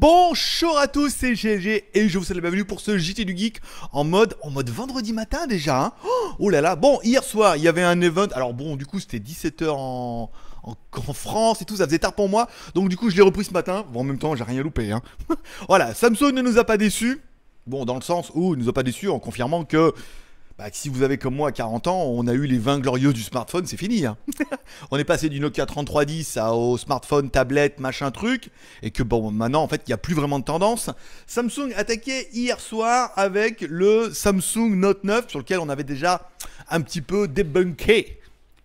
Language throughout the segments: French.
Bonjour à tous, c'est GG et je vous souhaite la bienvenue pour ce JT du Geek en mode, en mode vendredi matin déjà. Hein. Oh, oh là là, bon, hier soir il y avait un event, alors bon, du coup c'était 17h en, en, France et tout, ça faisait tard pour moi. Donc du coup, je l'ai repris ce matin. Bon, en même temps, j'ai rien loupé. Hein. voilà, Samsung ne nous a pas déçus. Bon, dans le sens où il nous a pas déçus en confirmant bah, que si vous avez comme moi 40 ans, on a eu les 20 glorieux du smartphone, c'est fini. Hein. on est passé du Nokia 3310 à, au smartphone, tablette, machin truc, et que bon, maintenant en fait, il n'y a plus vraiment de tendance. Samsung attaquait hier soir avec le Samsung Note 9, sur lequel on avait déjà un petit peu débunké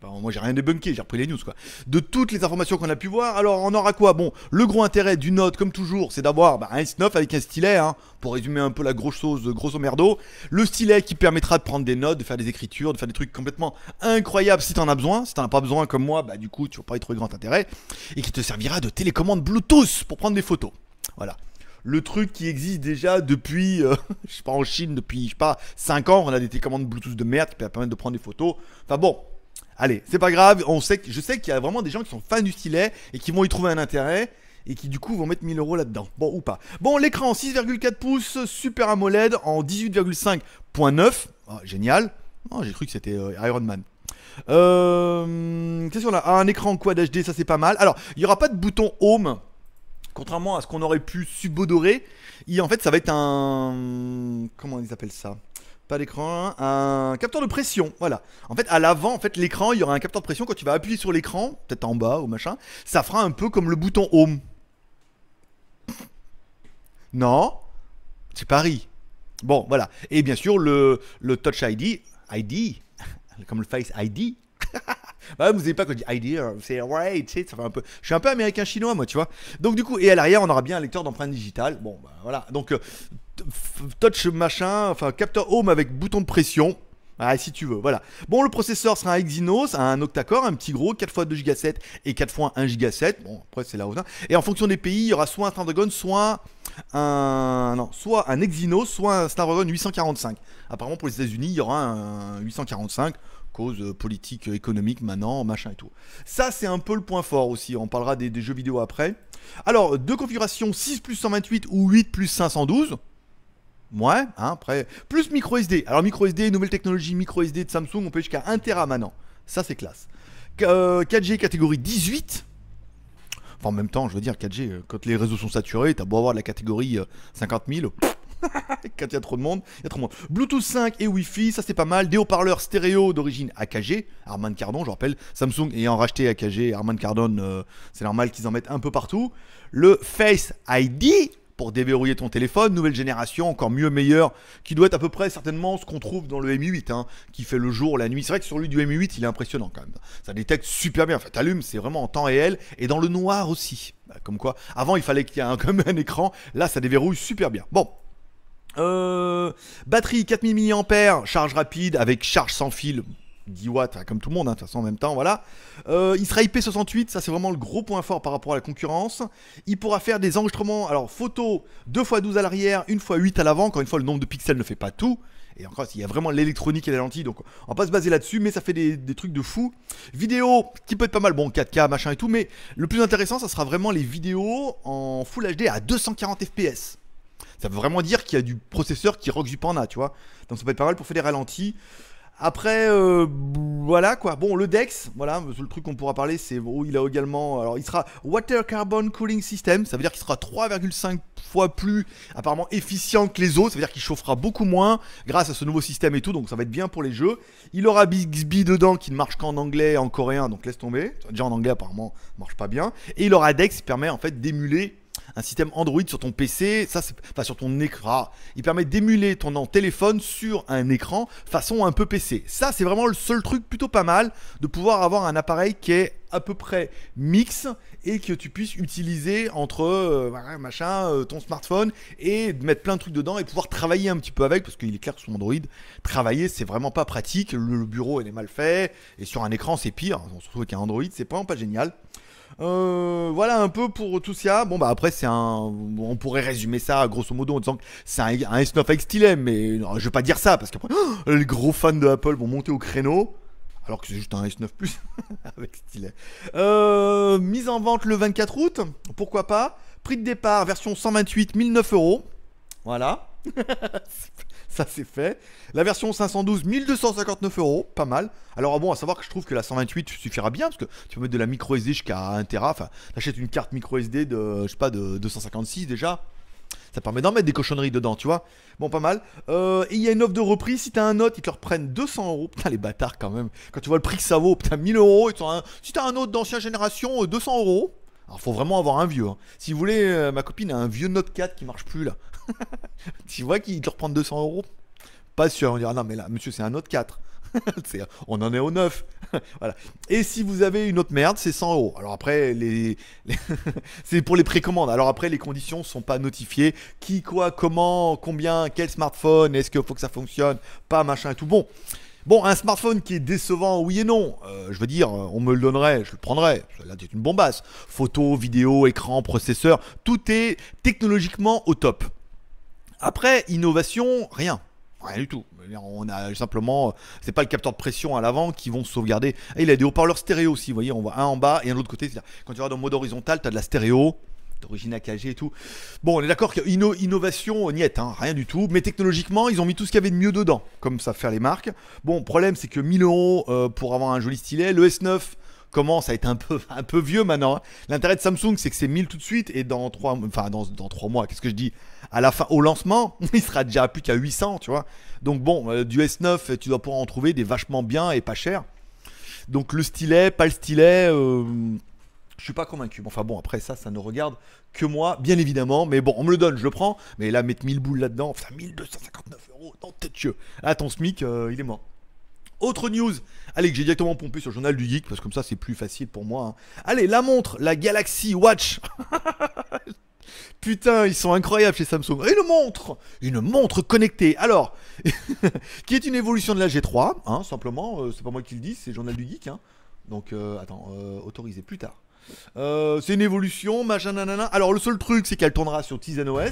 moi j'ai rien débunké, j'ai repris les news quoi. De toutes les informations qu'on a pu voir, alors on aura quoi Bon, le gros intérêt du note, comme toujours, c'est d'avoir bah, un S9 avec un stylet, hein, pour résumer un peu la grosse chose, grosso merdo. Le stylet qui permettra de prendre des notes, de faire des écritures, de faire des trucs complètement incroyables si t'en as besoin. Si t'en as pas besoin comme moi, bah du coup tu vas pas y trouver grand intérêt. Et qui te servira de télécommande Bluetooth pour prendre des photos. Voilà le truc qui existe déjà depuis, euh, je sais pas, en Chine, depuis, je sais pas, 5 ans, on a des télécommandes Bluetooth de merde qui permettent de prendre des photos. Enfin bon, Allez, c'est pas grave, on sait que, je sais qu'il y a vraiment des gens qui sont fans du stylet et qui vont y trouver un intérêt et qui du coup vont mettre 1000 euros là-dedans. Bon ou pas. Bon, l'écran en 6,4 pouces, Super AMOLED en 18,5.9. Oh, ah, génial. Ah, j'ai cru que c'était euh, Iron Man. Euh, qu'est-ce qu'on a ah, Un écran Quad HD, ça c'est pas mal. Alors, il n'y aura pas de bouton Home, contrairement à ce qu'on aurait pu subodorer. en fait, ça va être un. Comment ils appellent ça pas d'écran, un capteur de pression. Voilà. En fait, à l'avant, en fait, l'écran, il y aura un capteur de pression. Quand tu vas appuyer sur l'écran, peut-être en bas ou machin, ça fera un peu comme le bouton Home. Non, c'est Paris. Bon, voilà. Et bien sûr, le, Touch ID, ID, comme le Face ID. Bah, vous n'avez pas que dit ID, hein, c'est right, ça un peu. Je suis un peu américain chinois, moi, tu vois. Donc, du coup, et à l'arrière, on aura bien un lecteur d'empreintes digitales. Bon, bah, voilà. Donc, euh, touch machin, enfin capteur home avec bouton de pression. Ah, si tu veux, voilà. Bon, le processeur sera un Exynos, un octa-core, un petit gros, 4x2 Go et 4x1 Go Bon, après, c'est la hauteur hein. Et en fonction des pays, il y aura soit un Snapdragon, soit un. Non, soit un Exynos, soit un Snapdragon 845. Apparemment, pour les États-Unis, il y aura un 845 cause euh, politique, euh, économique, maintenant, machin et tout. Ça, c'est un peu le point fort aussi. On parlera des, des jeux vidéo après. Alors, deux configurations 6 plus 128 ou 8 plus 512. Ouais, hein, après. Plus micro SD. Alors micro SD, nouvelle technologie micro SD de Samsung, on peut jusqu'à 1 Tera maintenant. Ça c'est classe. 4G euh, catégorie 18. Enfin, en même temps, je veux dire, 4G, euh, quand les réseaux sont saturés, t'as beau avoir la catégorie 50 euh, 000. quand il y a trop de monde, il y a trop de monde. Bluetooth 5 et Wi-Fi, ça c'est pas mal. Des haut-parleurs stéréo d'origine AKG, Armand Cardon, je rappelle, Samsung ayant racheté AKG, Armand Cardon, c'est normal qu'ils en mettent un peu partout. Le Face ID, pour déverrouiller ton téléphone, nouvelle génération, encore mieux, meilleur, qui doit être à peu près certainement ce qu'on trouve dans le Mi8, hein, qui fait le jour, la nuit. C'est vrai que sur lui du Mi8, il est impressionnant quand même. Ça détecte super bien, en fait, allume, c'est vraiment en temps réel, et dans le noir aussi. Bah, comme quoi, avant il fallait qu'il y ait un, comme un écran, là ça déverrouille super bien. Bon, euh, batterie 4000 mAh, charge rapide avec charge sans fil, 10 watts, comme tout le monde, hein, de toute façon en même temps, voilà. Euh, il sera IP68, ça c'est vraiment le gros point fort par rapport à la concurrence. Il pourra faire des enregistrements, alors photo 2x12 à l'arrière, 1x8 à l'avant, encore une fois le nombre de pixels ne fait pas tout. Et encore, il y a vraiment l'électronique et la lentille, donc on va pas se baser là-dessus, mais ça fait des, trucs de fou. Vidéo qui peut être pas mal, bon 4K, machin et tout, mais le plus intéressant, ça sera vraiment les vidéos en Full HD à 240 fps. Ça veut vraiment dire qu'il y a du processeur qui rock du panda, tu vois. Donc ça peut être pas mal pour faire des ralentis. Après, euh, voilà quoi. Bon, le Dex, voilà, le truc qu'on pourra parler, c'est où oh, il a également. Alors, il sera Water Carbon Cooling System, ça veut dire qu'il sera 3,5 fois plus apparemment efficient que les autres, ça veut dire qu'il chauffera beaucoup moins grâce à ce nouveau système et tout, donc ça va être bien pour les jeux. Il aura Bixby dedans qui ne marche qu'en anglais et en coréen, donc laisse tomber. Déjà en anglais, apparemment, ça marche pas bien. Et il aura Dex qui permet en fait d'émuler un système Android sur ton PC, ça c'est enfin sur ton écran. Il permet d'émuler ton téléphone sur un écran façon un peu PC. Ça c'est vraiment le seul truc plutôt pas mal de pouvoir avoir un appareil qui est à peu près mix et que tu puisses utiliser entre euh, machin euh, ton smartphone et mettre plein de trucs dedans et pouvoir travailler un petit peu avec parce qu'il est clair que sur Android travailler c'est vraiment pas pratique le, bureau est mal fait et sur un écran c'est pire on se retrouve avec un Android c'est vraiment pas génial euh, voilà un peu pour tout ça. Bon, bah après, c'est un. On pourrait résumer ça grosso modo en disant que c'est un, S9 avec stylet, mais euh, je vais pas dire ça parce qu'après oh, les gros fans de Apple vont monter au créneau. Alors que c'est juste un S9 Plus avec stylet. Euh, mise en vente le 24 août, pourquoi pas. Prix de départ, version 128, 1009 euros. Voilà. ça c'est fait. La version 512, 1259 euros, pas mal. Alors bon, à savoir que je trouve que la 128 suffira bien, parce que tu peux mettre de la micro SD jusqu'à 1 Tera, enfin, t'achètes une carte micro SD de, je sais pas, de 256 déjà. Ça permet d'en mettre des cochonneries dedans, tu vois. Bon, pas mal. Euh, et il y a une offre de reprise. Si t'as un autre, ils te reprennent 200 euros. Putain, les bâtards quand même. Quand tu vois le prix que ça vaut, putain, 1000 euros. Si t'as un autre d'ancienne génération, 200 euh, euros. Alors, faut vraiment avoir un vieux. Hein. Si vous voulez, euh, ma copine a un vieux Note 4 qui marche plus là. tu vois qu'il te reprend 200 euros Pas sûr. On dira non, mais là, monsieur, c'est un Note 4. on en est au 9. voilà. Et si vous avez une autre merde, c'est 100 euros. Alors après, les, c'est pour les précommandes. Alors après, les conditions sont pas notifiées. Qui, quoi, comment, combien, quel smartphone, est-ce qu'il faut que ça fonctionne, pas machin et tout. Bon, Bon, un smartphone qui est décevant, oui et non. Euh, je veux dire, euh, on me le donnerait, je le prendrais. Là, c'est une bombasse. Photo, vidéo, écran, processeur, tout est technologiquement au top. Après, innovation, rien. Rien du tout. On a simplement, euh, c'est pas le capteur de pression à l'avant qui vont sauvegarder. Et il a des haut-parleurs stéréo aussi, vous voyez, on voit un en bas et un de l'autre côté. Quand tu vas dans le mode horizontal, tu as de la stéréo, d'origine AKG et tout. Bon, on est d'accord qu'innovation, innovation, niette, hein, rien du tout. Mais technologiquement, ils ont mis tout ce qu'il y avait de mieux dedans, comme ça faire les marques. Bon, problème, c'est que 1000 euros euh, pour avoir un joli stylet, le S9 commence à être un peu, un peu vieux maintenant. Hein. L'intérêt de Samsung, c'est que c'est 1000 tout de suite et dans 3, enfin dans, mois, qu'est-ce que je dis À la fin, au lancement, il sera déjà plus qu'à 800, tu vois. Donc bon, euh, du S9, tu dois pouvoir en trouver des vachement bien et pas cher. Donc le stylet, pas le stylet, euh, je suis pas convaincu. Bon, enfin bon, après ça, ça ne regarde que moi, bien évidemment. Mais bon, on me le donne, je le prends. Mais là, mettre 1000 boules là-dedans, enfin 1259 euros, non, tête Dieu. Ah, ton SMIC, euh, il est mort. Autre news, allez, que j'ai directement pompé sur le journal du geek, parce que comme ça, c'est plus facile pour moi. Hein. Allez, la montre, la Galaxy Watch. Putain, ils sont incroyables chez Samsung. Une montre Une montre connectée. Alors, qui est une évolution de la G3, hein, simplement, euh, c'est pas moi qui le dis, c'est Journal du Geek. Hein. Donc, euh, attends, autorisé plus tard. Euh, c'est une évolution, machin, nanana. Alors, le seul truc, c'est qu'elle tournera sur Tizen OS.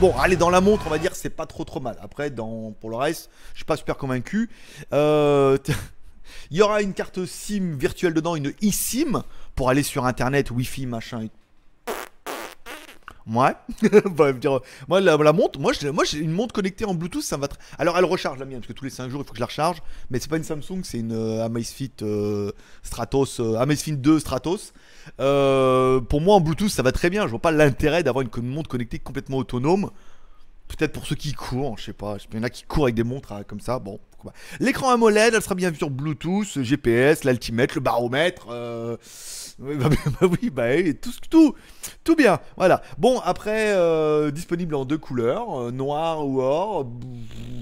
Bon, allez, dans la montre, on va dire, c'est pas trop trop mal. Après, dans, pour le reste, je suis pas super convaincu. Euh, il y aura une carte SIM virtuelle dedans, une eSIM, pour aller sur Internet, Wi-Fi, machin, Ouais. Bah, dire, moi, la, montre, moi, j'ai, moi, j'ai une montre connectée en Bluetooth, ça va très. Alors, elle recharge la mienne, parce que tous les 5 jours, il faut que je la recharge. Mais c'est pas une Samsung, c'est une euh, Amazfit euh, Stratos, euh, Amazfit 2 Stratos. pour moi, en Bluetooth, ça va très bien. Je vois pas l'intérêt d'avoir une, une montre connectée complètement autonome. Peut-être pour ceux qui courent, je sais pas. Il y en a qui courent avec des montres hein, comme ça. Bon, L'écran AMOLED, elle sera bien sûr sur Bluetooth, GPS, l'altimètre, le baromètre. Euh, bah, bah oui, bah, tout, tout, bien. Voilà. Bon, après, euh, disponible en deux couleurs, euh, noir ou or.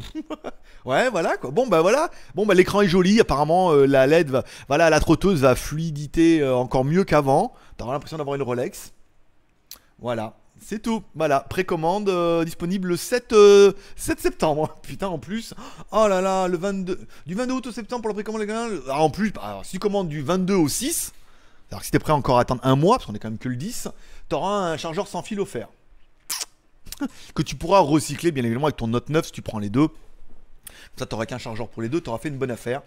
ouais, voilà quoi. Bon, bah voilà. Bon, bah l'écran est joli. Apparemment, la LED, voilà, la trotteuse va fluiditer encore mieux qu'avant. T'auras l'impression d'avoir une Rolex. Voilà. C'est tout. Voilà, précommande euh, disponible le 7, 7 euh, septembre. Putain, en plus. Oh là là, le 22, du 22 août au septembre pour la précommande, les gars. Ah, en plus, bah, si tu commandes du 22 au 6, alors que si t'es prêt encore à attendre un mois, parce qu'on est quand même que le 10, t'auras un chargeur sans fil offert. que tu pourras recycler, bien évidemment, avec ton Note 9 si tu prends les deux. Ça, t'auras qu'un chargeur pour les deux, t'auras fait une bonne affaire.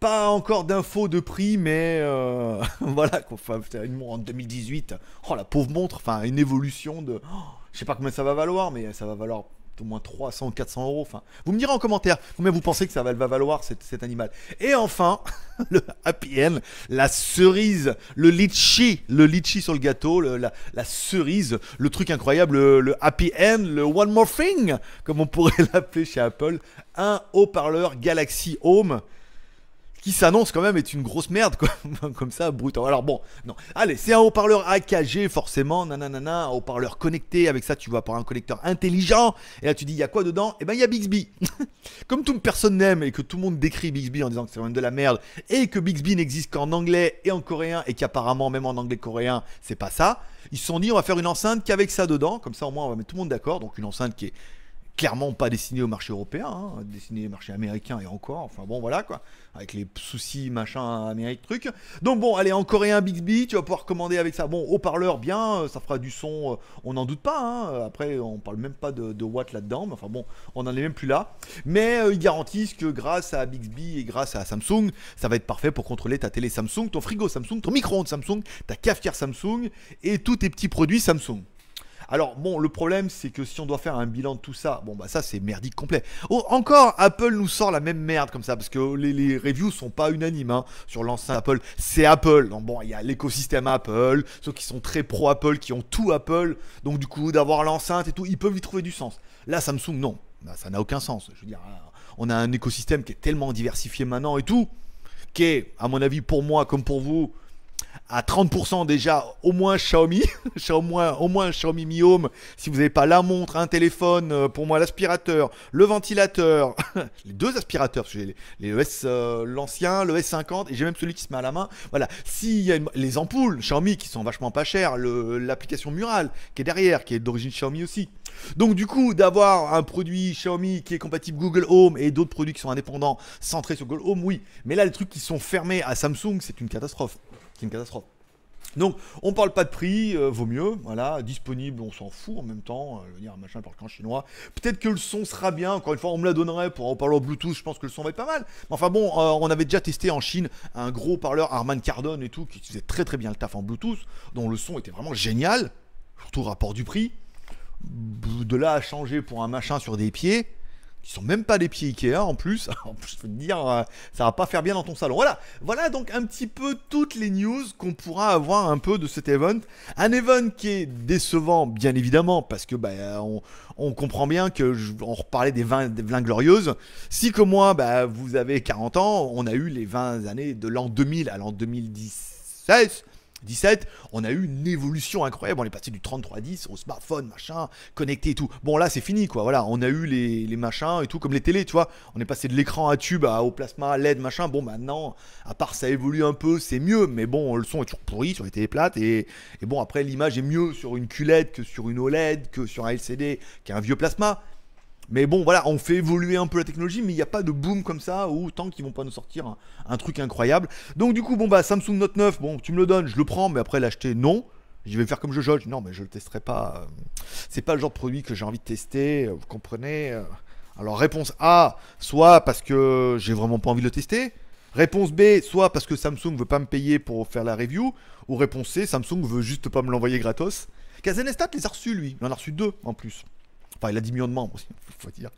Pas encore d'infos de prix, mais euh, voilà, enfin, une montre en 2018. Oh la pauvre montre, enfin une évolution de. Oh, je sais pas combien ça va valoir, mais ça va valoir au moins 300 400 euros. Enfin, vous me direz en commentaire combien vous pensez que ça va, valoir cet, animal. Et enfin, le happy la cerise, le litchi, le litchi sur le gâteau, la, cerise, le truc incroyable, le, le, happy end, le one more thing, comme on pourrait l'appeler chez Apple, un haut-parleur Galaxy Home qui s'annonce quand même est une grosse merde, quoi. comme ça, brut. Alors bon, non. Allez, c'est un haut-parleur AKG, forcément, nanana, un haut-parleur connecté, avec ça tu vas par un connecteur intelligent, et là tu dis, il y a quoi dedans Eh ben, il y a Bixby. comme tout personne n'aime et que tout le monde décrit Bixby en disant que c'est même de la merde, et que Bixby n'existe qu'en anglais et en coréen, et qu'apparemment, même en anglais-coréen, c'est pas ça, ils se sont dit, on va faire une enceinte qu'avec ça dedans, comme ça au moins on va mettre tout le monde d'accord, donc une enceinte qui est clairement pas destiné au marché européen, hein, destiné au marché américain et encore. Enfin bon, voilà quoi. Avec les soucis, machin, américains, truc. Donc bon, allez, en coréen Bixby, tu vas pouvoir commander avec ça. Bon, haut-parleur, bien, euh, ça fera du son, euh, on n'en doute pas. Hein. Après, on parle même pas de, watts là-dedans, mais enfin bon, on n'en est même plus là. Mais euh, ils garantissent que grâce à Bixby et grâce à Samsung, ça va être parfait pour contrôler ta télé Samsung, ton frigo Samsung, ton micro-ondes Samsung, ta cafetière Samsung et tous tes petits produits Samsung. Alors bon, le problème c'est que si on doit faire un bilan de tout ça, bon bah ça c'est merdique complet. Oh, encore Apple nous sort la même merde comme ça parce que les, les reviews sont pas unanimes hein, sur l'enceinte Apple. C'est Apple. Donc bon, il y a l'écosystème Apple, ceux qui sont très pro Apple, qui ont tout Apple. Donc du coup d'avoir l'enceinte et tout, ils peuvent y trouver du sens. Là Samsung non, ça n'a aucun sens. Je veux dire, on a un écosystème qui est tellement diversifié maintenant et tout, qui est à mon avis pour moi comme pour vous à 30% déjà au moins Xiaomi, au moins, au moins Xiaomi Mi Home, si vous n'avez pas la montre, un téléphone, euh, pour moi l'aspirateur, le ventilateur, les deux aspirateurs, les, e euh, l'ancien, le S50, et j'ai même celui qui se met à la main. Voilà, s'il y a les ampoules Xiaomi qui sont vachement pas chères, l'application murale qui est derrière, qui est d'origine Xiaomi aussi. Donc du coup, d'avoir un produit Xiaomi qui est compatible Google Home et d'autres produits qui sont indépendants, centrés sur Google Home, oui. Mais là, les trucs qui sont fermés à Samsung, c'est une catastrophe une catastrophe. Donc, on parle pas de prix, euh, vaut mieux, voilà, disponible, on s'en fout en même temps, euh, je veux dire, machin parle chinois. Peut-être que le son sera bien, encore une fois, on me la donnerait pour en parler au Bluetooth, je pense que le son va être pas mal. enfin bon, euh, on avait déjà testé en Chine un gros parleur, Arman Cardone et tout, qui faisait très très bien le taf en Bluetooth, dont le son était vraiment génial, surtout rapport du prix. De là à changer pour un machin sur des pieds, qui sont même pas des pieds Ikea en plus. En plus, je dire, euh, ça va pas faire bien dans ton salon. Voilà, voilà donc un petit peu toutes les news qu'on pourra avoir un peu de cet event. Un event qui est décevant, bien évidemment, parce que bah, on, comprend bien que reparlait des vins glorieuses. Si comme moi, bah, vous avez 40 ans, on a eu les 20 années de l'an 2000 à l'an 2016 17, on a eu une évolution incroyable. On est passé du 3310 au smartphone, machin, connecté et tout. Bon, là, c'est fini, quoi. Voilà, on a eu les, machins et tout, comme les télés, tu vois. On est passé de l'écran à tube à, au plasma, LED, machin. Bon, maintenant, à part ça évolue un peu, c'est mieux. Mais bon, le son est toujours pourri sur les télé plates. Et, et bon, après, l'image est mieux sur une culette que sur une OLED, que sur un LCD, qu'un vieux plasma. Mais bon, voilà, on fait évoluer un peu la technologie, mais il n'y a pas de boom comme ça, ou tant qu'ils vont pas nous sortir un, truc incroyable. Donc du coup, bon bah Samsung Note 9, bon, tu me le donnes, je le prends, mais après l'acheter, non. Je vais faire comme je jauge, non, mais je le testerai pas. Euh, c'est pas le genre de produit que j'ai envie de tester, euh, vous comprenez euh. Alors réponse A, soit parce que j'ai vraiment pas envie de le tester. Réponse B, soit parce que Samsung veut pas me payer pour faire la review, ou réponse C, Samsung veut juste pas me l'envoyer gratos. Kazenestat les a reçus lui, il en a reçu deux en plus. Enfin, il a 10 millions de membres faut dire.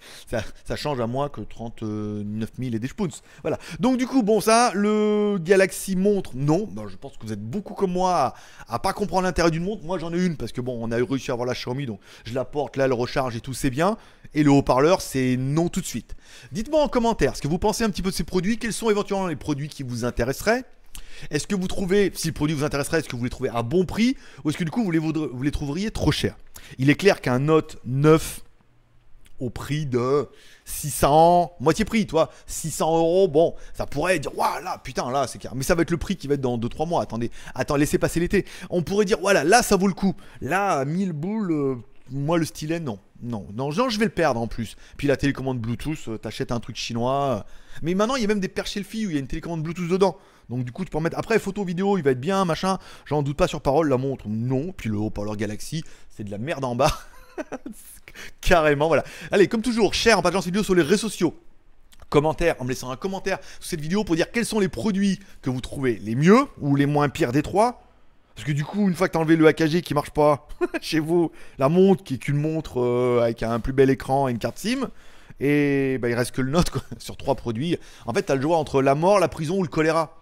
Ça, change à moins que 39 000 et des spoons. Voilà. Donc, du coup, bon, ça, le Galaxy montre, non. je pense que vous êtes beaucoup comme moi à, ne pas comprendre l'intérêt d'une montre. Moi, j'en ai une parce que, bon, on a réussi à avoir la Xiaomi, donc je la porte, là, elle recharge et tout, c'est bien. Et le haut-parleur, c'est non tout de suite. Dites-moi en commentaire ce que vous pensez un petit peu de ces produits. Quels sont éventuellement les produits qui vous intéresseraient est-ce que vous trouvez, si le produit vous intéresserait, est-ce que vous les trouvez à bon prix ou est-ce que du coup vous les, trouveriez trop cher Il est clair qu'un Note 9 au prix de 600, moitié prix, toi, 600 euros, bon, ça pourrait dire, Voilà là, putain, là, c'est clair. Mais ça va être le prix qui va être dans 2-3 mois. Attendez, attends, laissez passer l'été. On pourrait dire, voilà, là, ça vaut le coup. Là, 1000 boules, euh, moi, le stylet, non. Non, non, genre, je vais le perdre en plus. Puis la télécommande Bluetooth, euh, t'achètes un truc chinois. Mais maintenant, il y a même des perches filles où il y a une télécommande Bluetooth dedans. Donc du coup, tu peux en mettre. Après, photo, vidéo, il va être bien, machin. J'en doute pas sur parole, la montre, non. Puis le haut leur Galaxy, c'est de la merde en bas. Carrément, voilà. Allez, comme toujours, cher en cette vidéo sur les réseaux sociaux commentaire, en me laissant un commentaire sous cette vidéo pour dire quels sont les produits que vous trouvez les mieux ou les moins pires des trois. Parce que du coup, une fois que t'as enlevé le AKG qui marche pas chez vous, la montre qui est qu'une montre euh, avec un plus bel écran et une carte SIM, et bah, il reste que le note sur trois produits. En fait, t'as le choix entre la mort, la prison ou le choléra.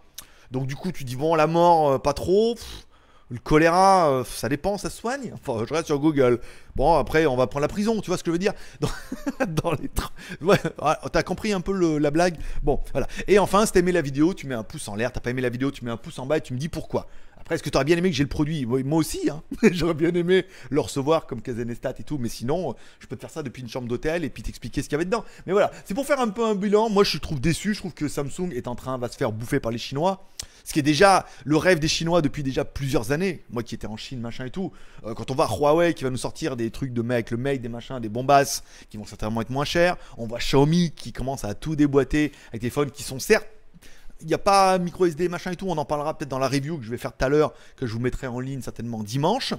Donc du coup, tu dis, bon, la mort, euh, pas trop. le choléra, euh, ça dépend, ça soigne. Enfin, je reste sur Google. Bon, après, on va prendre la prison, tu vois ce que je veux dire Dans, les. Ouais, ah, t'as compris un peu la blague Bon, voilà. Et enfin, si t'as aimé la vidéo, tu mets un pouce en l'air. T'as pas aimé la vidéo, tu mets un pouce en bas et tu me dis pourquoi. Est-ce que tu aurais bien aimé que j'ai le produit Moi aussi, hein. j'aurais bien aimé le recevoir comme Casenestat et tout, mais sinon, je peux te faire ça depuis une chambre d'hôtel et puis t'expliquer ce qu'il y avait dedans. Mais voilà, c'est pour faire un peu un bilan. Moi, je trouve déçu, je trouve que Samsung est en train, va se faire bouffer par les Chinois. Ce qui est déjà le rêve des Chinois depuis déjà plusieurs années. Moi qui étais en Chine, machin et tout. Euh, quand on voit Huawei qui va nous sortir des trucs de mec, le mec, des machins, des bombasses qui vont certainement être moins chers. On voit Xiaomi qui commence à tout déboîter avec des phones qui sont certes il n'y a pas micro SD, machin et tout. On en parlera peut-être dans la review que je vais faire tout à l'heure, que je vous mettrai en ligne certainement dimanche.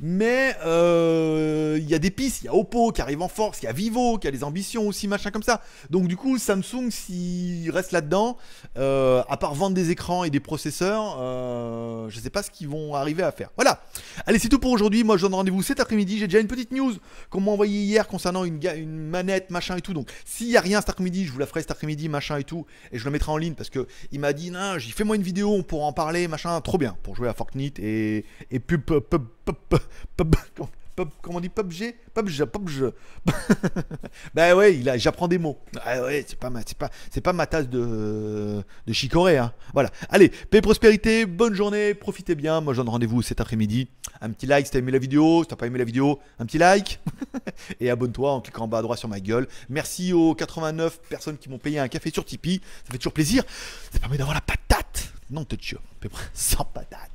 Mais euh, il y a des pistes, il y a Oppo qui arrive en force, il y a Vivo qui a des ambitions aussi, machin comme ça. Donc du coup, Samsung, s'il reste là-dedans, euh, à part vendre des écrans et des processeurs, euh, je sais pas ce qu'ils vont arriver à faire. Voilà. Allez, c'est tout pour aujourd'hui. Moi, je donne rendez-vous cet après-midi. J'ai déjà une petite news qu'on m'a envoyée hier concernant une, une manette, machin et tout. Donc s'il n'y a rien cet après-midi, je vous la ferai cet après-midi, machin et tout, et je la mettrai en ligne parce que il m'a dit, non, j'y fais moi une vidéo, pour en parler, machin, trop bien pour jouer à Fortnite et, et pub, comment on dit PUBG PUBG, PUBG. ben ouais, j'apprends des mots. Ah ouais, c'est pas ma, c'est pas, c'est pas ma tasse de, de chicorée. Hein. Voilà. Allez, paix prospérité, bonne journée, profitez bien. Moi, j'en un rendez-vous cet après-midi. Un petit like si t'as aimé la vidéo. Si t'as pas aimé la vidéo, un petit like. Et abonne-toi en cliquant en bas à droite sur ma gueule. Merci aux 89 personnes qui m'ont payé un café sur Tipeee. Ça fait toujours plaisir. Ça permet d'avoir la patate. Non, t'es chieux. Sans patate.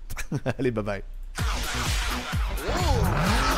Allez, bye bye. Whoa.